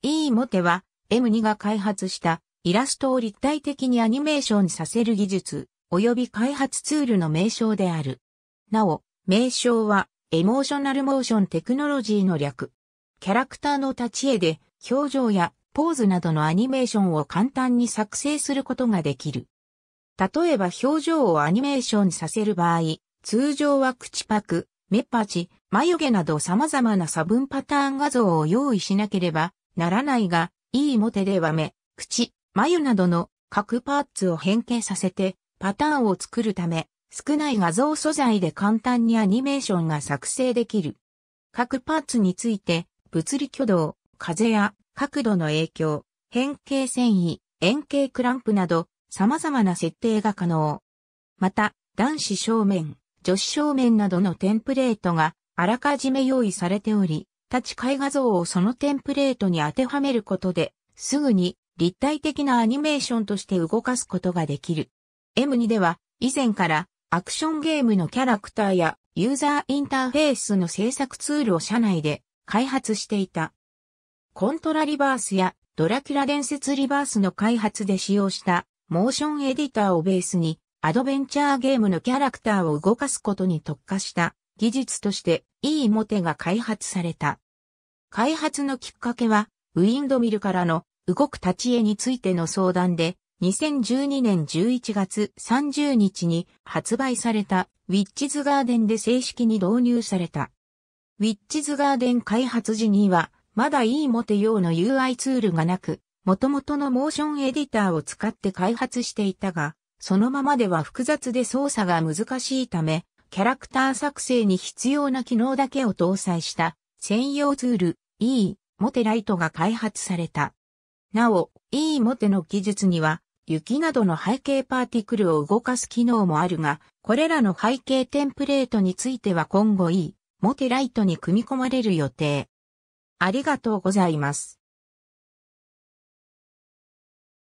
E モテは M2 が開発したイラストを立体的にアニメーションさせる技術及び開発ツールの名称である。なお、名称はエモーショナルモーションテクノロジーの略。キャラクターの立ち絵で表情やポーズなどのアニメーションを簡単に作成することができる。例えば表情をアニメーションさせる場合、通常は口パク、目パチ、眉毛など様々な差分パターン画像を用意しなければならないが、いいモテでは目、口、眉などの各パーツを変形させてパターンを作るため、少ない画像素材で簡単にアニメーションが作成できる。各パーツについて、物理挙動、風や角度の影響、変形繊維、円形クランプなど、様々な設定が可能。また、男子正面、女子正面などのテンプレートがあらかじめ用意されており、立ち絵画像をそのテンプレートに当てはめることで、すぐに立体的なアニメーションとして動かすことができる。M2 では、以前からアクションゲームのキャラクターやユーザーインターフェースの制作ツールを社内で開発していた。コントラリバースやドラキュラ伝説リバースの開発で使用したモーションエディターをベースにアドベンチャーゲームのキャラクターを動かすことに特化した技術としていいモテが開発された。開発のきっかけは、ウィンドミルからの動く立ち絵についての相談で、2012年11月30日に発売されたウィッチズガーデンで正式に導入された。ウィッチズガーデン開発時には、まだいいモテ用の UI ツールがなく、元々のモーションエディターを使って開発していたが、そのままでは複雑で操作が難しいため、キャラクター作成に必要な機能だけを搭載した専用ツール E モテライトが開発された。なお、E モテの技術には雪などの背景パーティクルを動かす機能もあるが、これらの背景テンプレートについては今後 E モテライトに組み込まれる予定。ありがとうございます。